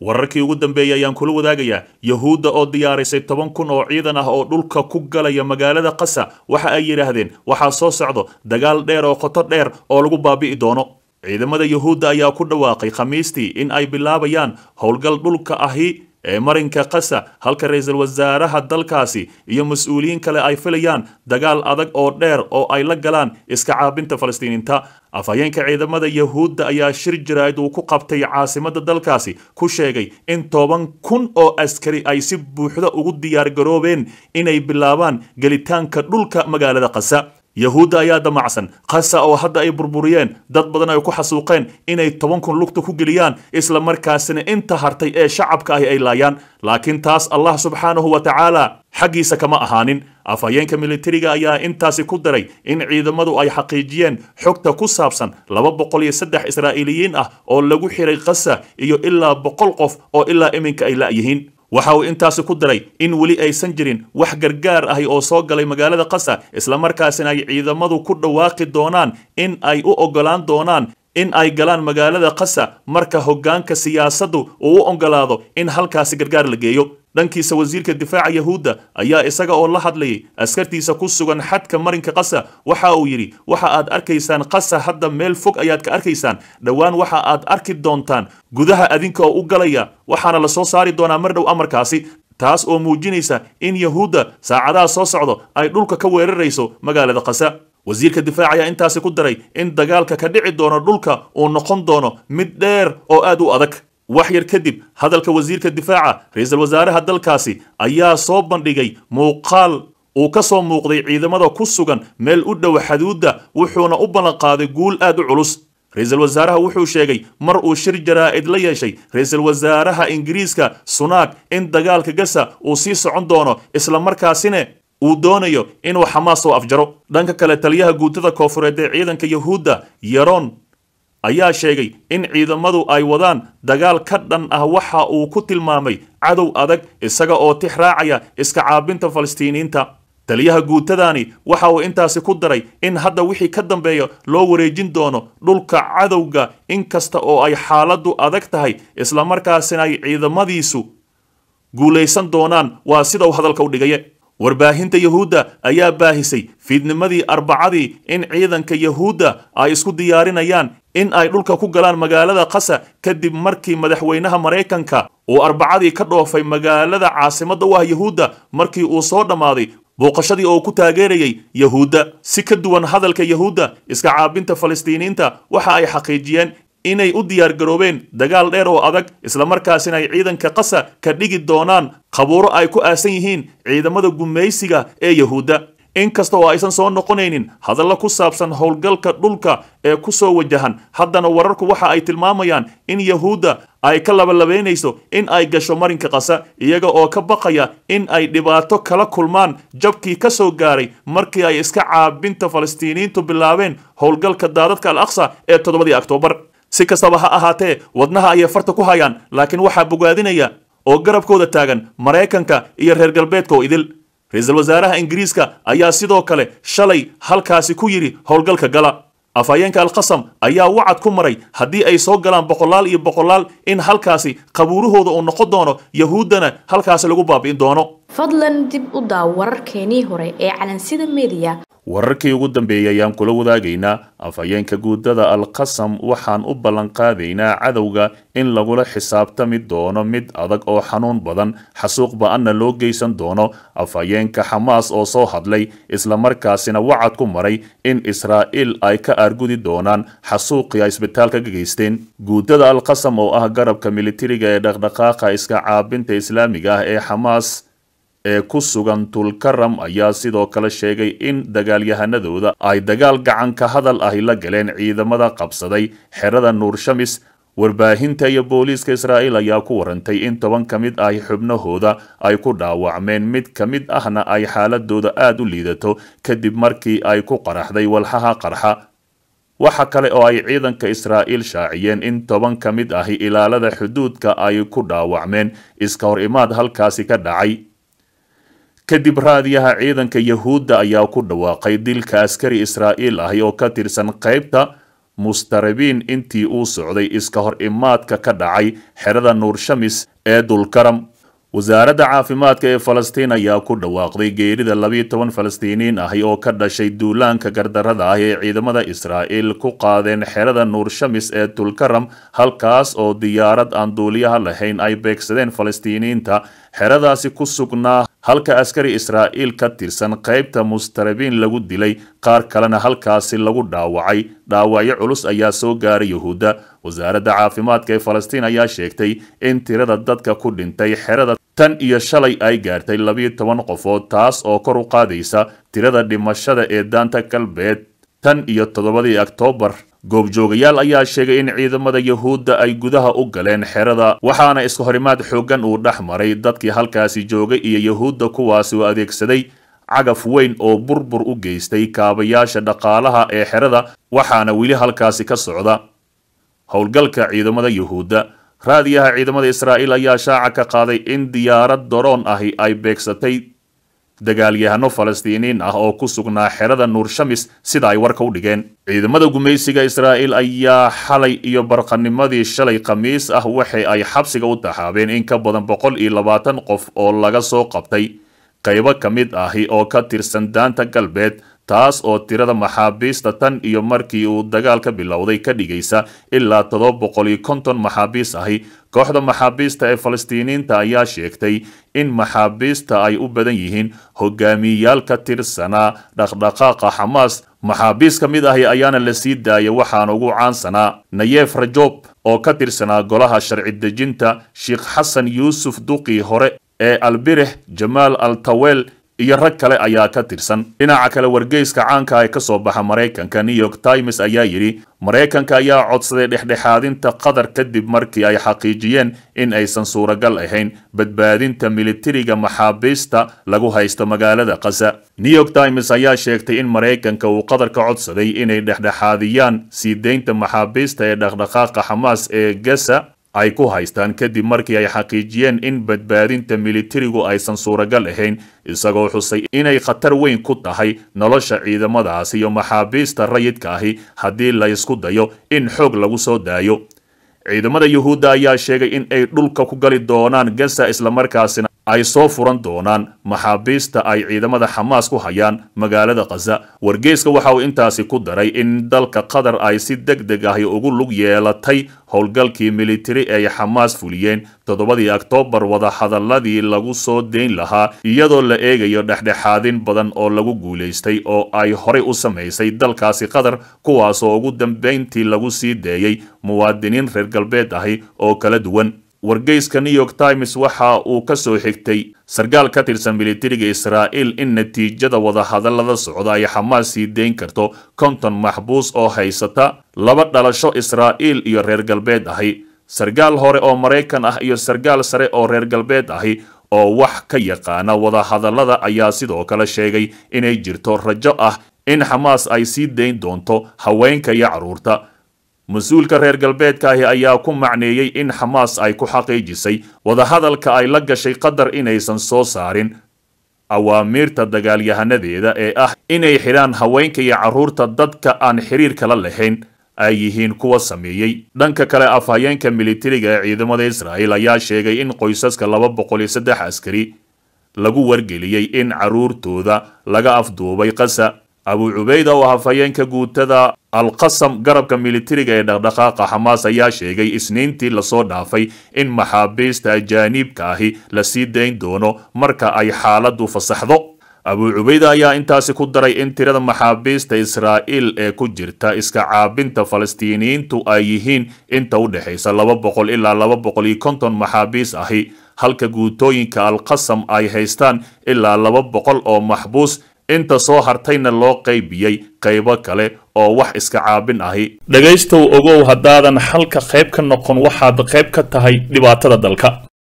wararkii ugu dambeeyey ayaan kula wadaagayaa yahuudda oo diyaarisay toban kun oo ciidan ah oo dhulka ku galaya magaalada qasa waxa ay yidhaahdeen waxaa soo socdo dagaal dheer oo qoto dheer oo lagu baabi'i doono ciidamada yahuudda ayaa ku dhawaaqay khamiistii in ay bilaabayaan howlgal dhulka ahi ee marinka kasa halka ra-iisul wasaaraha dalkaasi iyo mas-uuliyiin kale ay filayaan dagaal adag oo dheer oo ay la galaan iska caabinta falastiiniinta afhayeenka ciidamada yahuudda ayaa shir jaraa'id uu ku qabtay caasimadda dalkaasi ku sheegay in toban kun oo askari ay si buuxda ugu diyaargaroobeen inay bilaabaan gelitaanka dhulka magaalada kasa yahuudda ayaa damacsan khasa oo hadda ay burburiyeen dad badan ay ku xasuuqeen inay toban kun lugta ku geliyaan isla markaasina inta hartay ee shacabka ahi ay laayaan laakiin taas allah subxaanahu wa tacaala xaggiisa kama ahaanin afhayeenka militariga ayaa intaasi ku daray in ciidamadu ay xaqiijiyeen xogta ku saabsan laba boqol iyo saddex israa'iiliyiin ah oo lagu xiray khasa iyo ilaa boqol qof oo ilaa iminka ay la'yihiin waxa uu intaasi ku daray in weli aysan jirin wax gargaar ahi oo soo galay magaalada qasa markaasina ay ciidamadu ku dhawaaqi doonaan in ay u oggolaan doonaan in ay galaan magaalada qasa marka hoggaanka siyaasaddu uu u oggolaado in halkaasi gargaar la geeyo dhankiisa wasiirka difaaca yahuudda ayaa isaga oo la hadlayay askartiisa ku sugan xadka marinka qasa waxa uu yidhi waxa aad arkaysaan qasa hadda meel fog ayaad ka arkaysaan dhowaan waxa aad arki doontaan gudaha adinka oo u galaya waxaana lasoo saari doonaa mar dhow amarkaasi taas oo muujinaysa in yahuudda saacadaha soo socdo ay dhulka ka weerarayso magaalada qasa wasiirka difaac ayaa intaasi ku daray in dagaalka ka dhici doono dhulka uu noqon doono mid dheer oo aad u adag wax yar kadib hadalka wasiirka difaaca ra-iisul wasaaraha dalkaasi ayaa soo bandhigay muuqaal uu ka soo muuqday ciidamada ku sugan meel u dhow xaduudda wuxuuna u ballanqaaday guul aad u culus ra-iisul wasaaraha wuxuu sheegay mar uu shir jaraa'id la yeeshay ra-iisul wasaaraha ingiriiska sunaag in dagaalka gasa uu sii socon doono islamarkaasina uu doonayo inuu xamaas soo afjaro dhanka kale taliyaha guutada koonfureed ee ciidanka yahuudda yaroon ayaa sheegay in ciidamadu ay wadaan dagaal ka dhan ah waxa uu ku tilmaamay cadow adag isaga oo tix raacaya iska caabinta falastiiniyiinta taliyaha guutadani waxa uu intaasi ku daray in hadda wixii ka dambeeya loo wareejin doono dhulka cadowga inkasta oo ay xaaladdu adag tahay islamarkaasina ay ciidamadiisu guulaysan doonaan waa sida uu hadalka u dhigaye warbaahinta yahuudda ayaa baahisay fiidnimadii arbacadii in ciidanka yahuudda ay isku diyaarinayaan in ay dhulka ku galaan magaalada khasa kadib markii madaxweynaha maraykanka uu arbacadii ka dhoofay magaalada caasimadda u ah yahuudda markii uu soo dhammaaday booqashadii oo ku taageerayay yahuudda si ka duwan hadalka yahuudda iska caabinta falistiiniinta waxa ay xaqiijiyeen inay u diyaargaroobeen dagaal dheer oo adag islamarkaasina ay ciidanka qasa ka dhigi doonaan khabuuro ay ku aasan yihiin ciidamada gumaysiga ee yahuudda inkasta oo aysan soo noqonaynin hadallo ku saabsan howlgalka dhulka ee ku soo wajahan haddana wararku waxa ay tilmaamayaan in yahuudda ay ka labalabeynayso in ay gasho marinka qasa iyaga oo ka baqaya in ay dhibaato kala kulmaan jabkii ka soo gaaray markii ay iska caabinta falastiiniyiintu bilaabeen howlgalka daadadka al aqsa ee toddobadii oktoobar si kastaba ha ahaatee wadnaha ayay farta ku hayaan laakiin waxaa bogaadinaya oo garabkooda taagan maraykanka iyo reer galbeedka oo idil ra-iisul wasaaraha ingiriiska ayaa sidoo kale shalay halkaasi ku yidhi howlgalka gala afhayeenka alkhasam ayaa wacad ku maray haddii ay soo galaan boqolaal iyo boqolaal in halkaasi qabuurahooda uu noqon doono yahuuddana halkaasi lagu baabi'in doono fadlan dib u daaw wararkeenii hore ee calansida media wararkii ugu dambeeyey ayaan kula wadaagaynaa afhayeenka guudada alqasam waxaan u ballanqaadaynaa cadowga in lagula xisaabtami doono mid adag oo xanuun badan xasuuq ba-anna loo geysan doono afhayeenka xamaas oo soo hadlay islamarkaasina wacad ku maray in israa'iil ay ka aargudi doonaan xasuuqii ay isbitaalka ka geysteen guudada alqasam oo ah garabka militariga ee dhaqdhaqaaqa iska caabinta islaamiga ah ee xamaas ee ku sugan tulkaram ayaa sidoo kale sheegay in dagaalyahanadooda ay dagaal gacanka hadal ahi la galeen ciidamada qabsaday xerada nuur shamis warbaahinta iyo booliiska israa'iil ayaa ku warantay in toban ka mid ahi xubnahooda ay ku dhaawacmeen mid ka mid ahna ay xaaladooda aada u liidato kadib markii ay ku qaraxday walxaha qarxa waxa kale oo ay ciidanka israa'iil shaaciyeen in toban ka mid ahi ilaalada xuduudka ay ku dhaawacmeen iska hor imaad halkaasi ka dhacay kadib raadiyaha ciidanka yahuudda ayaa ku dhawaaqay dilka askari israa'iil ah oo ka tirsan qaybta mustarabiin intii uu socday iska hor imaadka ka dhacay xerada nuurshamis ee dulkaram wasaaradda caafimaadka ee falastiin ayaa ku dhawaaqday geerida labiyo toban falastiiniin ahi oo ka dhashay duulaanka gardarada ah ee ciidamada israa'iil ku qaadeen xerada nuur shamis ee tulkaram halkaas oo diyaarad aan duuliyaha lahayn ay beegsadeen falastiiniinta xeradaasi ku sugnaa halka askari israa'iil ka tirsan qaybta mustarabiin lagu dilay qaar kalena halkaasi lagu dhaawacay dhaawacyo culus ayaa soo gaaray yuhuudda wasaaradda caafimaadka ee falastiin ayaa sheegtay in tirada dadka ku dhintay xerada tan iyo shalay ay gaartay labiyo toban qofood taas oo kor u qaadaysa tirada dhimashada ee daanta galbeed tan iyo toddobadii oktoobar goobjoogayaal ayaa sheegay in ciidamada yahuudda ay gudaha u galeen xerada waxaana iska horimaad xooggan uu dhex maray dadkii halkaasi joogay iyo yuhuudda kuwaasi u adeegsaday cagaf weyn oo burbur u geystay kaabayaasha dhaqaalaha ee xerada waxaana weli halkaasi ka socda howlgalka ciidamada yuhuudda raadiyaha ciidamada israa'iil ayaa shaaca ka qaaday in diyaarad daroon ahi ay beegsatay dagaalyahano falastiiniin ah oo ku sugnaa xerada nuur shamis sida ay warka u dhigeen ciidamada gumaysiga israa'iil ayaa xalay iyo barqanimadii shalay khamiis ah waxa ay xabsiga u taxaabeen in ka badan boqol iyo labaatan qof oo laga soo qabtay qaybo ka mid ahi oo ka tirsan daanta galbeed taas oo tirada maxaabiista tan iyo markii uu dagaalka bilowday ka dhigaysa ilaa toddoba boqol iyo konton maxaabiis ahi kooxda maxaabiista ee falastiiniinta ayaa sheegtay in maxaabiista ay u badan yihiin hogaamiyayaal ka tirsanaa dhaqdhaqaaqa xamaas maxaabiis ka mid ahi ayaana la sii daayay waxaana ugu caansanaa nayeef rajob oo ka tirsanaa golaha sharci dejinta sheekh xasan yuusuf duqii hore ee albirix jamaal altawel iyo rag kale ayaa ka tirsan dhinaca kale wargeyska caanka ah ee ka soo baxa maraykanka new york times ayaa yidhi maraykanka ayaa codsaday dhexdhexaadinta qatar kadib markii ay xaqiijiyeen in aysan suuragal ahayn badbaadinta militariga maxaabiista lagu haysto magaalada khaza new york times ayaa sheegtay in maraykanka uu qatar ka codsaday inay dhexdhexaadiyaan sii deynta maxaabiista ee dhaqdhaqaaqa xamaas ee gaza ay ku haystaan kadib markii ay xaqiijiyeen in badbaadinta militarigu aysan suuragal ahayn isagoo xusay inay khatar weyn ku tahay nolosha ciidamadaas iyo maxaabiista rayidka ahi haddii la ysku dayo in xoog lagu soo daayo ciidamada yuhuudda ayaa sheegay in ay dhulka ku gali doonaan gaza islamarkaasina ay soo furan doonaan maxaabiista ay ciidamada xamaas ku hayaan magaalada khaza wargeyska waxa uu intaasi ku daray in dalka qatar ay si deg deg ahi ugu lug yeelatay howlgalkii militari ay xamaas fuliyeen toddobadii oktoobar wadahadaladii lagu soo deyn lahaa iyadoo la eegayo dhexdhexaadin badan oo lagu guulaystay oo ay horey u samaysay dalkaasi qatar kuwaasoo ugu dambayntii lagu sii deeyey muwaadiniin reer galbeed ahi oo kala duwan wargeyska new york times waxa uu ka soo xigtay sargaal ka tirsan militariga israa'iil in natiijada wadahadallada socda ay xamaas sii deyn karto konton maxbuus oo haysata laba dhalasho israa'iil iyo reer galbeed ahi sarkaal hore oo maraykan ah iyo sarkaal sare oo reer galbeed ahi oo wax ka yaqaana wadahadallada ayaa sidoo kale sheegay inay jirto rajo ah in xamaas ay sii dayn doonto haweenka iyo carruurta mas-uulka reer galbeedka ahi ayaa ku macneeyey in xamaas ay ku xaqiijisay wadahadalka ay la gashay qatar inaysan soo saarin awaamiirta dagaalyahanadeeda ee ah inay xidhaan haweenka iyo carruurta dadka aan xiriir kala lahayn ay yihiin kuwa sameeyey dhanka kale afhayeenka militariga ee ciidamada israa'il ayaa sheegay in qoysaska laba boqol iyo saddex askari lagu wargeliyey in carruurtooda laga afduubay qasa abuu cubayda oo ahaa guutada alqasam garabka militariga ee dhaqdhaqaaqa xamaas ayaa sheegay isniintii lasoo dhaafay in maxaabiista ajaaniibka ahi la sii dayn doono marka ay xaaladdu fasaxdo abuu cubayda ayaa intaasi ku daray in tirada maxaabiista israa'iil ee ku jirta iska caabinta falastiiniyiintu ay yihiin inta u dhexaysa laba boqol ilaa laba boqol iyo konton maxaabiis ahi halka guutooyinka alqasam ay haystaan ilaa laba boqol oo maxbuus inta soo hartayna loo qaybiyey qaybo kale oo wax iska caabin ahi dhegaystow ogow haddaadan xalka qayb ka noqon waxaad qayb ka tahay dhibaatada dalka